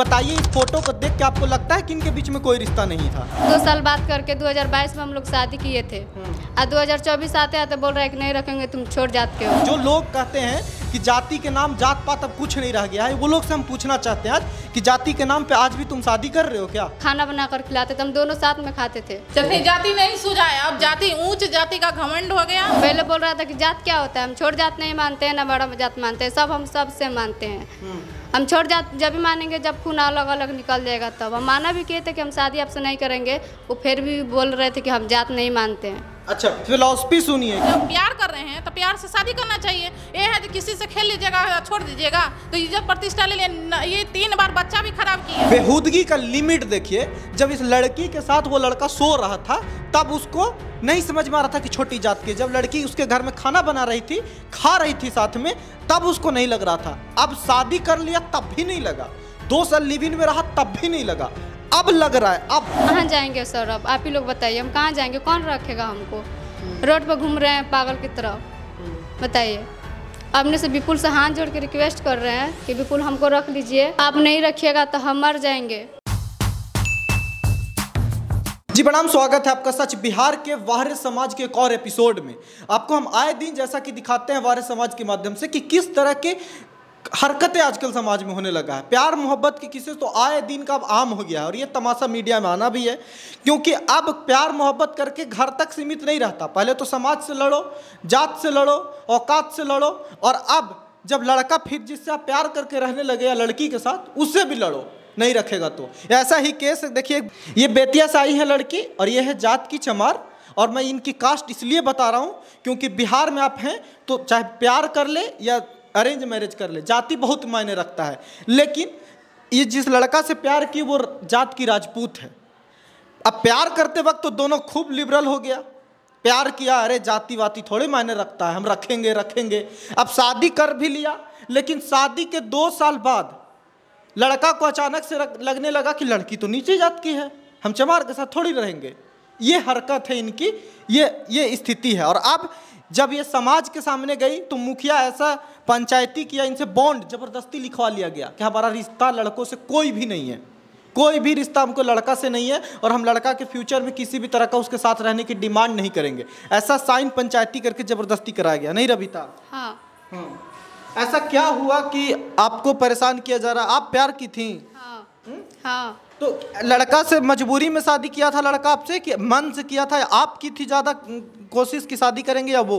बताइए इस फोटो को देख के आपको लगता है कि इनके बीच में कोई रिश्ता नहीं था दो साल बात करके 2022 में हम लोग शादी किए थे और हम्म। 2024 आते आते बोल रहे कि नहीं रखेंगे तुम छोड़ जात के हो जो लोग कहते हैं कि जाति के नाम जात पात अब कुछ नहीं रह गया है वो लोग से हम पूछना चाहते हैं आज कि जाति के नाम पे आज भी तुम शादी कर रहे हो क्या खाना बना कर खिलाते थे हम दोनों साथ में खाते थे जब जाति नहीं सुझाया अब जाति ऊंच जाति का घमंड हो गया पहले बोल रहा था कि जात क्या होता है हम छोड़ जात नहीं मानते हैं ना बड़ा जात मानते हैं सब हम सब से मानते हैं हम्म। हम छोड़ जा जब भी मानेंगे जब खून अलग अलग निकल जाएगा तब हम माना भी किए थे कि हम शादी आपसे नहीं करेंगे वो फिर भी बोल रहे थे कि हम जात नहीं मानते हैं अच्छा फिलोसफी सुनिए जब प्यार कर रहे हैं तो प्यार से शादी करना चाहिए ये है कि किसी से खेल लीजिएगा छोड़ दीजिएगा तो इज्जत प्रतिष्ठा ले लिए ये तीन बार बच्चा भी खराब किया बेहूदगी का लिमिट देखिए जब इस लड़की के साथ वो लड़का सो रहा था तब उसको नहीं समझ में आ रहा था कि छोटी जात की जब लड़की उसके घर में खाना बना रही थी खा रही थी साथ में तब उसको नहीं लग रहा था अब शादी कर लिया तब भी नहीं लगा दो साल लिविन में रहा तब भी नहीं लगा अब लग रहा है अब कहाँ जाएंगे सर अब आप ही लोग बताइए हम कहाँ जाएंगे कौन रखेगा हमको रोड पर घूम रहे हैं पागल की तरह बताइए अपने से विपुल से हाथ जोड़ के रिक्वेस्ट कर रहे हैं कि विपुल हमको रख लीजिए आप नहीं रखिएगा तो हम मर जाएंगे जी प्रणाम स्वागत है आपका सच बिहार के वार्य समाज के एक और एपिसोड में आपको हम आए दिन जैसा कि दिखाते हैं वार्य समाज के माध्यम से कि किस तरह के हरकतें आजकल समाज में होने लगा है प्यार मोहब्बत की किसी तो आए दिन का अब आम हो गया है और ये तमाशा मीडिया में आना भी है क्योंकि अब प्यार मोहब्बत करके घर तक सीमित नहीं रहता पहले तो समाज से लड़ो जात से लड़ो औकात से लड़ो और अब जब लड़का फिर जिससे आप प्यार करके रहने लगे या लड़की के साथ उससे भी लड़ो नहीं रखेगा तो ऐसा ही केस देखिए ये बेतिया से आई है लड़की और ये है जात की चमार और मैं इनकी कास्ट इसलिए बता रहा हूँ क्योंकि बिहार में आप हैं तो चाहे प्यार कर ले या अरेंज मैरिज कर ले जाति बहुत मायने रखता है लेकिन ये जिस लड़का से प्यार की वो जात की राजपूत है अब प्यार करते वक्त तो दोनों खूब लिबरल हो गया प्यार किया अरे जाति वाति थोड़े मायने रखता है हम रखेंगे रखेंगे अब शादी कर भी लिया लेकिन शादी के दो साल बाद लड़का को अचानक से लगने लगा कि लड़की तो नीचे जात की है हम चमार के साथ थोड़ी रहेंगे ये हरकत है इनकी ये ये स्थिति है और अब जब ये समाज के सामने गई तो मुखिया ऐसा पंचायती किया इनसे बॉन्ड जबरदस्ती लिखवा लिया गया कि हमारा रिश्ता लड़कों से कोई भी नहीं है कोई भी रिश्ता हमको लड़का से नहीं है और हम लड़का के फ्यूचर में किसी भी तरह का उसके साथ रहने की डिमांड नहीं करेंगे ऐसा साइन पंचायती करके जबरदस्ती कराया गया नहीं रविता हाँ, हाँ। ऐसा क्या हुआ कि आपको परेशान किया जा रहा आप प्यार की थी हाँ तो लड़का से मजबूरी में शादी किया था लड़का आपसे कि मन से किया था आपकी थी ज़्यादा कोशिश की शादी करेंगे या वो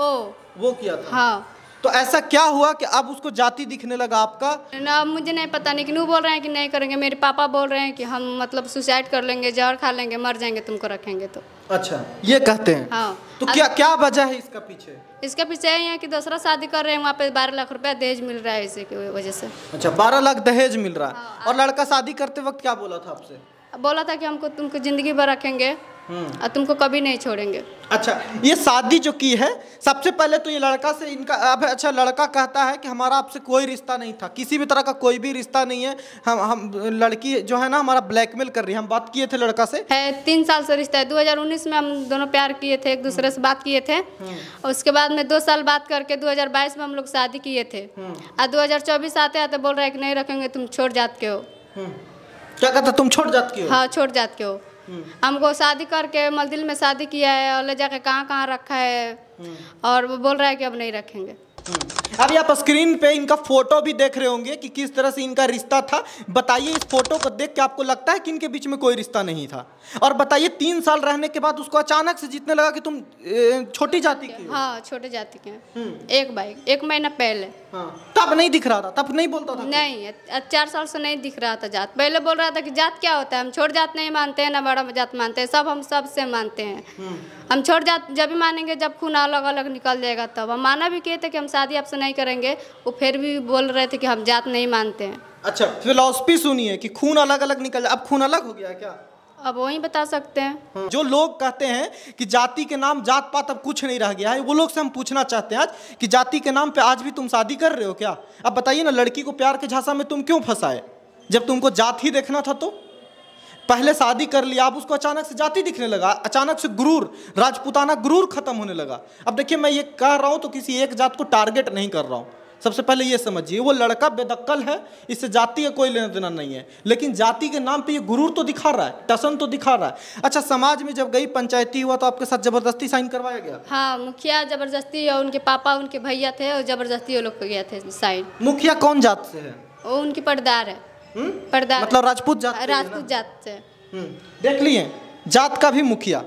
ओ वो किया था हाँ तो ऐसा क्या हुआ कि अब उसको जाति दिखने लगा आपका ना मुझे नहीं पता नहीं वो बोल रहे हैं कि नहीं करेंगे मेरे पापा बोल रहे हैं कि हम मतलब सुसाइड कर लेंगे जहर खा लेंगे मर जाएंगे तुमको रखेंगे तो अच्छा ये कहते हैं हाँ तो क्या क्या वजह है इसका पीछे इसके पीछे यहाँ की दूसरा शादी कर रहे हैं वहाँ पे बारह लाख रुपया दहेज मिल रहा है इसी की वजह से अच्छा बारह लाख दहेज मिल रहा है हाँ। और लड़का शादी करते वक्त क्या बोला था आपसे बोला था कि हमको तुमको ज़िंदगी भर रखेंगे और तुमको कभी नहीं छोड़ेंगे अच्छा ये शादी जो की है सबसे पहले तो ये लड़का से इनका अब अच्छा लड़का कहता है कि हमारा आपसे कोई रिश्ता नहीं था किसी भी तरह का कोई भी रिश्ता नहीं है हम हम लड़की जो है ना हमारा ब्लैकमेल कर रही है हम बात किए थे लड़का से है तीन साल से रिश्ता है 2019 में हम दोनों प्यार किए थे एक दूसरे से बात किए थे हम्म। उसके बाद में दो साल बात करके दो में हम लोग शादी किए थे और हम्म। दो आते आते बोल रहे कि नहीं रखेंगे तुम छोड़ जात के हो हम्म। क्या कहता तुम छोड़ जात के हो हाँ छोड़ जात के हो हमको शादी करके मलदिल में शादी किया है और ले जाके कहाँ कहाँ रखा है हम्म। और वो बोल रहा है कि अब नहीं रखेंगे हम्म। अभी आप स्क्रीन पे इनका फोटो भी देख रहे होंगे कि किस तरह से इनका रिश्ता था बताइए इस फोटो को देख के आपको लगता है कि इनके बीच में कोई रिश्ता नहीं था और बताइए तीन साल रहने के बाद उसको अचानक से जीतने लगा कि तुम छोटी जाति के हाँ छोटे जाति के हम्म। एक बाइक एक महीना पहले हाँ तब नहीं दिख रहा था तब नहीं बोलता था नहीं चार साल से नहीं दिख रहा था जात पहले बोल रहा था कि जात क्या होता है हम छोट जात नहीं मानते हैं ना बड़ा जात मानते हैं सब हम सब से मानते हैं हम्म। हम छोट जात जब भी मानेंगे जब खून अलग अलग निकल जाएगा तब हम माना भी किए थे कि हम शादी आपसे नहीं करेंगे वो फिर भी बोल रहे थे कि हम जात नहीं मानते हैं अच्छा फिलोसफी सुनिए कि खून अलग अलग निकल अब खून अलग हो गया क्या अब वही बता सकते हैं हाँ। जो लोग कहते हैं कि जाति के नाम जात पात अब कुछ नहीं रह गया है वो लोग से हम पूछना चाहते हैं आज कि जाति के नाम पे आज भी तुम शादी कर रहे हो क्या अब बताइए ना लड़की को प्यार के झांसा में तुम क्यों फंसाए जब तुमको जात ही देखना था तो पहले शादी कर लिया अब उसको अचानक से जाति दिखने लगा अचानक से गुरूर राजपूताना गुरूर खत्म होने लगा अब देखिए मैं ये कह रहा हूँ तो किसी एक जात को टारगेट नहीं कर रहा हूँ सबसे पहले ये समझिए वो लड़का बेदक्कल है इससे जाति का कोई लेना देना नहीं है लेकिन जाति के नाम पे ये गुरूर तो दिखा रहा है टसन तो दिखा रहा है अच्छा समाज में जब गई पंचायती हुआ तो आपके साथ जबरदस्ती साइन करवाया गया हाँ मुखिया जबरदस्ती और उनके पापा उनके भैया थे और जबरदस्ती वो लोग गया थे साइन मुखिया कौन जात से है वो उनकी पटदार है हम्म? मतलब राजपूत जात राजपूत जात से हम्म। देख लिए जात का भी मुखिया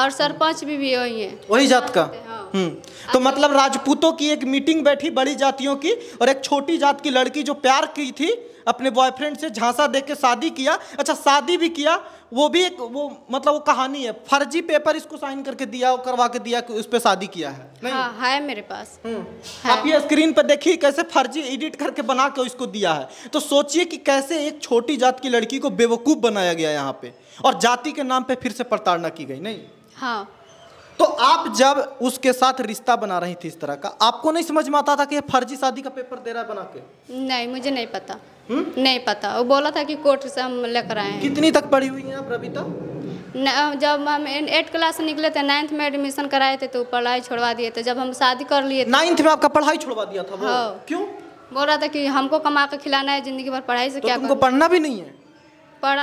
और सरपंच भी, भी वही है वही जात का हाँ। हम्म तो मतलब राजपूतों की एक मीटिंग बैठी बड़ी जातियों की और एक छोटी जात की लड़की जो प्यार की थी अपने बॉयफ्रेंड से झांसा दे के शादी किया अच्छा शादी भी किया वो भी एक वो मतलब वो कहानी है फर्जी पेपर इसको साइन करके दिया करवा के दिया कि उस पर शादी किया है नहीं हाँ, हाँ है मेरे पास हाँ। आप ये स्क्रीन पर देखिए कैसे फर्जी एडिट करके बना के इसको दिया है तो सोचिए कि कैसे एक छोटी जात की लड़की को बेवकूफ़ बनाया गया यहाँ पे और जाति के नाम पर फिर से प्रताड़ना की गई नहीं हाँ तो आप जब उसके साथ रिश्ता बना रही थी इस तरह का आपको नहीं समझ में आता था कि फर्जी शादी का पेपर दे रहा है बना के नहीं मुझे नहीं पता हुँ? नहीं पता वो बोला था कि कोर्ट से हम लेकर आए कितनी तक पढ़ी हुई है आप रबीता जब हम एट क्लास से निकले थे नाइन्थ में एडमिशन कराए थे तो पढ़ाई छोड़वा दिए थे जब हम शादी कर लिए नाइन्थ में आपका पढ़ाई छोड़वा दिया था वो हाँ। क्यों बोल रहा था कि हमको कमा कर खिलाना है जिंदगी भर पढ़ाई से तो क्या तुमको पढ़ना भी नहीं है पर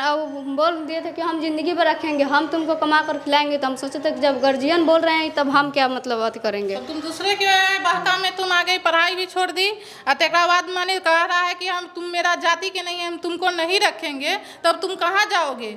बोल दिए थे कि हम ज़िंदगी भर रखेंगे हम तुमको कमा कर खिलाएंगे तो हम सोचे थे जब गार्जियन बोल रहे हैं तब हम क्या मतलब बात करेंगे तो तुम दूसरे के बहता में तुम आ गई पढ़ाई भी छोड़ दी और तक बाद मैंने कह रहा है कि हम तुम मेरा जाति के नहीं है हम तुमको नहीं रखेंगे तब तुम कहाँ जाओगे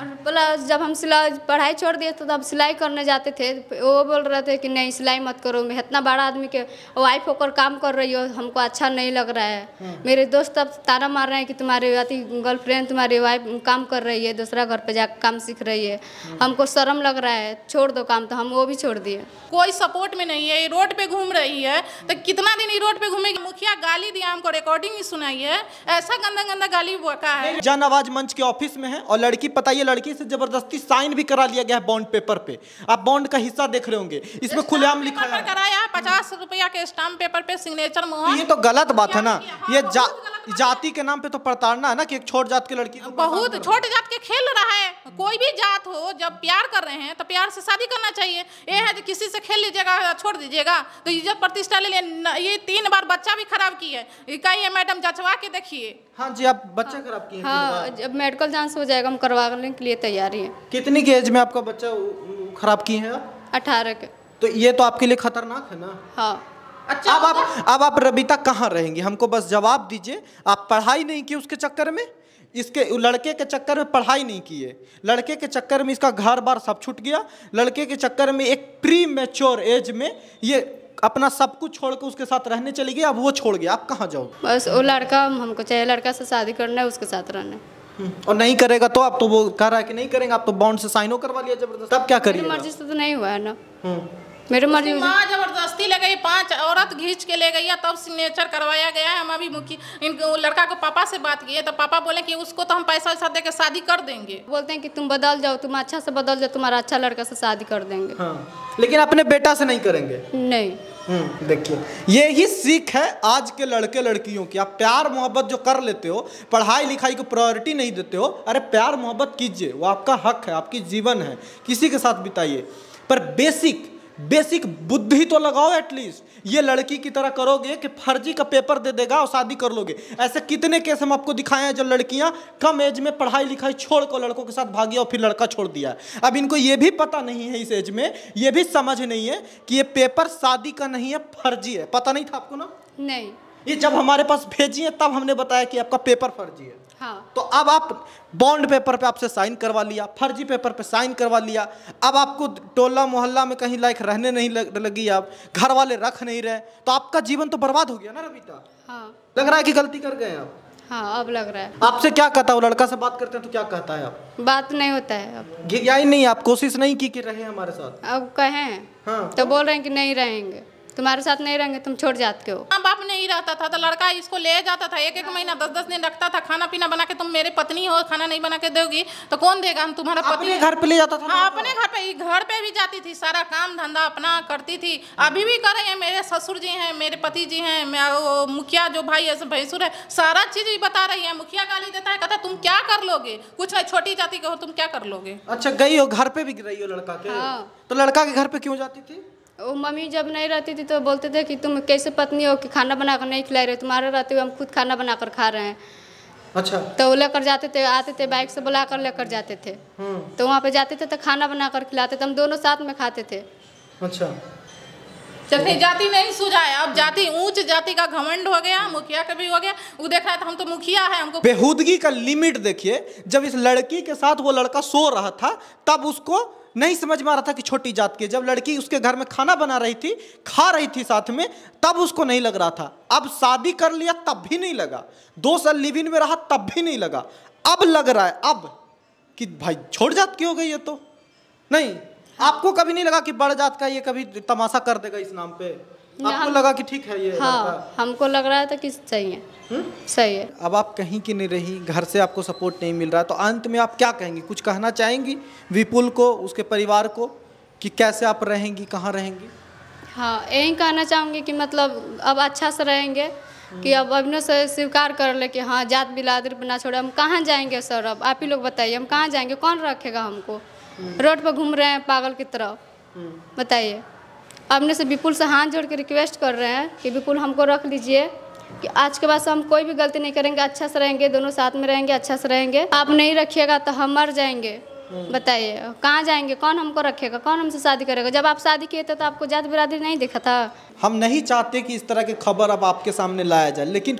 और प्लस जब हम सिलाई पढ़ाई छोड़ दिए तो तब सिलाई करने जाते थे वो बोल रहे थे कि नहीं सिलाई मत करो मैं इतना बड़ा आदमी के वाइफ होकर काम कर रही हो हमको अच्छा नहीं लग रहा है हाँ। मेरे दोस्त अब तारा मार रहे हैं कि तुम्हारे अति गर्लफ्रेंड तुम्हारी वाइफ काम कर रही है दूसरा घर पर जा काम सीख रही है हाँ। हमको शर्म लग रहा है छोड़ दो काम तो हम वो भी छोड़ दिए कोई सपोर्ट में नहीं है ये रोड पे घूम रही है तो कितना दिन ये रोड पे घूमेगी मुखिया गाली दिया हमको रिकॉर्डिंग ही सुनाई है ऐसा गंदा गंदा गाली बका है जन आवाज मंच के ऑफिस में है और लड़की पता ही लड़की से जबरदस्ती साइन भी करा लिया गया है बॉन्ड पेपर पे आप बॉन्ड का हिस्सा देख रहे होंगे इसमें खुलेआम लिखा है कराया पचास रुपया के स्टाम्प पेपर पे सिग्नेचर ये तो गलत बात है ना हाँ, ये तो जाति के नाम पे तो प्रताड़ना है ना कि एक छोट जात के लड़की तो बहुत छोट जात के खेल रहा है कोई भी जात हो जब प्यार कर रहे हैं तो प्यार से शादी करना चाहिए ये है कि किसी से खेल लीजिएगा छोड़ दीजिएगा तो इज्जत प्रतिष्ठा ले लिए ये तीन बार बच्चा भी खराब की है कहिए मैडम जचवा के देखिए हाँ जी आप बच्चा हाँ। खराब किए हाँ जब मेडिकल जाँच हो जाएगा हम करवाने के लिए तैयारी है कितनी की एज में आपका बच्चा खराब किए हैं अठारह के तो ये तो आपके लिए खतरनाक है ना हाँ अच्छा अब आप अब आप रबीता कहाँ रहेंगी हमको बस जवाब दीजिए आप पढ़ाई नहीं की उसके चक्कर में इसके लड़के के चक्कर में पढ़ाई नहीं किए लड़के के चक्कर में इसका घर बार सब छूट गया लड़के के चक्कर में एक प्री मेच्योर एज में ये अपना सब कुछ छोड़ के उसके साथ रहने चली गई अब वो छोड़ गया आप कहाँ जाओ बस वो लड़का हमको चाहिए लड़का से शादी करना है उसके साथ रहना है हम्म। और नहीं करेगा तो आप तो वो कह रहा है कि नहीं करेंगे आप तो बॉन्ड से साइन हो करवा लिया जबरदस्त तब क्या करिए मर्जी से तो नहीं हुआ है ना हम्म। मेरे मर्जी माँ जबरदस्ती ले गई पांच औरत घींच के ले गई तब सिग्नेचर करवाया गया हम अभी मुखी इन लड़का को पापा से बात किए तो पापा बोले कि उसको तो हम पैसा वैसा दे के शादी कर देंगे बोलते हैं कि तुम बदल जाओ तुम अच्छा से बदल जाओ तुम्हारा अच्छा लड़का से शादी कर देंगे हाँ। लेकिन अपने बेटा से नहीं करेंगे नहीं हम्म, देखिए ये ही सीख है आज के लड़के लड़कियों की आप प्यार मोहब्बत जो कर लेते हो पढ़ाई लिखाई को प्रायोरिटी नहीं देते हो अरे प्यार मोहब्बत कीजिए वो आपका हक है आपकी जीवन है किसी के साथ बिताइए पर बेसिक बेसिक बुद्धि तो लगाओ एटलीस्ट ये लड़की की तरह करोगे कि फर्जी का पेपर दे देगा और शादी कर लोगे ऐसे कितने केस हम आपको दिखाए हैं जो लड़कियां कम एज में पढ़ाई लिखाई छोड़ कर लड़कों के साथ भागी और फिर लड़का छोड़ दिया अब इनको ये भी पता नहीं है इस एज में ये भी समझ नहीं है कि ये पेपर शादी का नहीं है फर्जी है पता नहीं था आपको ना नहीं ये जब हमारे पास भेजी है तब हमने बताया कि आपका पेपर फर्जी है हाँ। तो अब आप बॉन्ड पेपर पे आपसे साइन करवा लिया फर्जी पेपर पे साइन करवा लिया अब आपको टोला मोहल्ला में कहीं लायक रहने नहीं लग, लगी आप घर वाले रख नहीं रहे तो आपका जीवन तो बर्बाद हो गया ना रविता हाँ। लग रहा है कि गलती कर गए आप हाँ अब लग रहा है आपसे क्या कहता है वो लड़का से बात करते हैं तो क्या कहता है आप बात नहीं होता है अब यही नहीं आप कोशिश नहीं की कि रहे हमारे साथ अब कहें हाँ, तो बोल रहे हैं कि नहीं रहेंगे तुम्हारे साथ नहीं रहेंगे तुम छोड़ जाते हो हाँ बाप नहीं रहता था तो लड़का इसको ले जाता था एक एक हाँ। महीना दस दस दिन रखता था खाना पीना बना के तुम मेरे पत्नी हो खाना नहीं बना के दोगी तो कौन देगा हम तुम्हारा पत्नी घर पे ले जाता था हाँ अपने घर पे घर पे भी जाती थी सारा काम धंधा अपना करती थी अभी भी करे हैं मेरे ससुर जी हैं मेरे पति जी हैं मुखिया जो भाई है भैंसुर है सारा चीज बता रही है मुखिया गाली देता है कहता तुम क्या कर लोगे कुछ है छोटी जाति के हो तुम क्या कर लोगे अच्छा गई हो घर पे भी रही हो लड़का के हाँ। तो लड़का के घर पे क्यों जाती थी वो मम्मी जब नहीं रहती थी तो बोलते थे कि तुम कैसे पत्नी हो कि खाना बनाकर नहीं खिला रहे तुम्हारे रहते हुए हम खुद खाना बनाकर खा रहे हैं अच्छा तो वो लेकर जाते थे आते थे बाइक से बुला कर लेकर जाते थे हम्म। तो वहाँ पे जाते थे तो खाना बनाकर खिलाते थे हम दोनों साथ में खाते थे अच्छा चलिए जाति नहीं सुझाया अब जाति ऊंच जाति का घमंड हो गया मुखिया का भी हो गया वो देख रहा था हम तो मुखिया है हमको बेहूदगी का लिमिट देखिए जब इस लड़की के साथ वो लड़का सो रहा था तब उसको नहीं समझ में आ रहा था कि छोटी जात की जब लड़की उसके घर में खाना बना रही थी खा रही थी साथ में तब उसको नहीं लग रहा था अब शादी कर लिया तब भी नहीं लगा दो साल लिविन में रहा तब भी नहीं लगा अब लग रहा है अब कि भाई छोट जात की हो गई ये तो नहीं आपको कभी नहीं लगा कि बड़ जात का ये कभी तमाशा कर देगा इस नाम पर आपको लगा कि ठीक है ये हाँ हमको लग रहा था कि सही है तो हुँ? सही है अब आप कहीं की नहीं रही घर से आपको सपोर्ट नहीं मिल रहा तो अंत में आप क्या कहेंगी कुछ कहना चाहेंगी विपुल को उसके परिवार को कि कैसे आप रहेंगी कहाँ रहेंगी हाँ यही कहना चाहूँगी कि मतलब अब अच्छा से रहेंगे कि अब अभिनव से स्वीकार कर ले कि हाँ जात बिलादर बना छोड़े हम कहाँ जाएंगे सर अब आप ही लोग बताइए हम कहाँ जाएंगे कौन रखेगा हमको रोड पर घूम रहे हैं पागल की तरह बताइए अपने से विपुल से हाथ जोड़ के रिक्वेस्ट कर रहे हैं कि विपुल हमको रख लीजिए कि आज के बाद से हम कोई भी गलती नहीं करेंगे अच्छा से रहेंगे दोनों साथ में रहेंगे अच्छा से रहेंगे आप नहीं रखिएगा तो हम मर जाएंगे हम्म। बताइए कहाँ जाएंगे कौन हमको रखेगा कौन हमसे शादी करेगा जब आप शादी किए थे तो आपको जात बिरादरी नहीं देखा था हम नहीं चाहते कि इस तरह की खबर अब आपके सामने लाया जाए लेकिन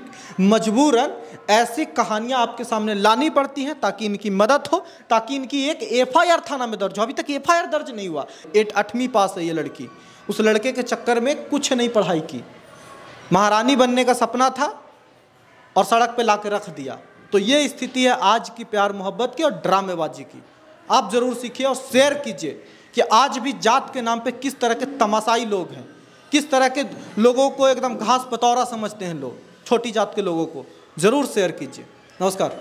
मजबूरन ऐसी कहानियां आपके सामने लानी पड़ती हैं ताकि इनकी मदद हो ताकि इनकी एक एफ थाना में दर्ज हो अभी तक एफ दर्ज नहीं हुआ एट आठवीं पास है ये लड़की उस लड़के के चक्कर में कुछ नहीं पढ़ाई की महारानी बनने का सपना था और सड़क पे ला के रख दिया तो ये स्थिति है आज की प्यार मोहब्बत की और ड्रामेबाजी की आप ज़रूर सीखिए और शेयर कीजिए कि आज भी जात के नाम पे किस तरह के तमाशाई लोग हैं किस तरह के लोगों को एकदम घास पतौरा समझते हैं लोग छोटी जात के लोगों को ज़रूर शेयर कीजिए नमस्कार